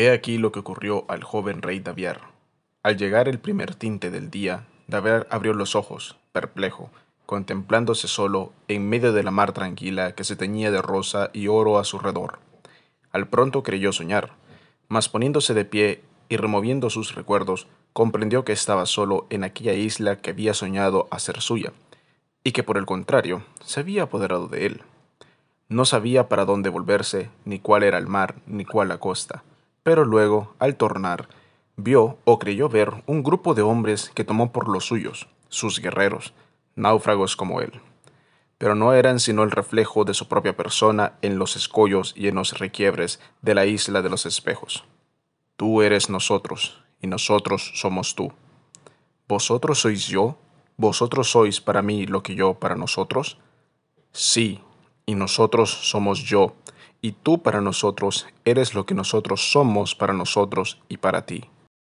He aquí lo que ocurrió al joven rey Daviar. Al llegar el primer tinte del día, Daviar abrió los ojos, perplejo, contemplándose solo en medio de la mar tranquila que se teñía de rosa y oro a su redor. Al pronto creyó soñar, mas poniéndose de pie y removiendo sus recuerdos, comprendió que estaba solo en aquella isla que había soñado hacer suya, y que por el contrario se había apoderado de él. No sabía para dónde volverse, ni cuál era el mar, ni cuál la costa pero luego, al tornar, vio o creyó ver un grupo de hombres que tomó por los suyos, sus guerreros, náufragos como él. Pero no eran sino el reflejo de su propia persona en los escollos y en los requiebres de la isla de los espejos. Tú eres nosotros, y nosotros somos tú. ¿Vosotros sois yo? ¿Vosotros sois para mí lo que yo para nosotros? Sí, y nosotros somos yo, y tú para nosotros eres lo que nosotros somos para nosotros y para ti.